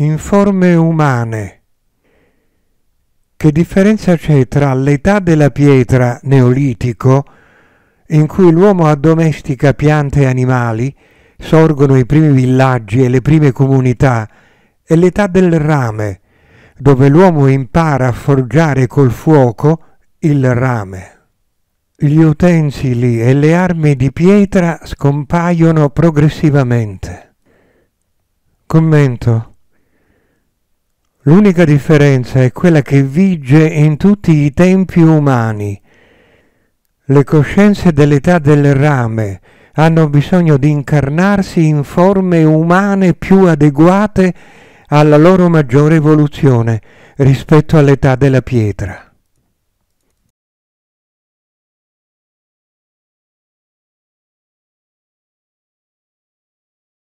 in forme umane. Che differenza c'è tra l'età della pietra neolitico, in cui l'uomo addomestica piante e animali, sorgono i primi villaggi e le prime comunità, e l'età del rame, dove l'uomo impara a forgiare col fuoco il rame. Gli utensili e le armi di pietra scompaiono progressivamente. Commento. L'unica differenza è quella che vige in tutti i tempi umani. Le coscienze dell'età del rame hanno bisogno di incarnarsi in forme umane più adeguate alla loro maggiore evoluzione rispetto all'età della pietra.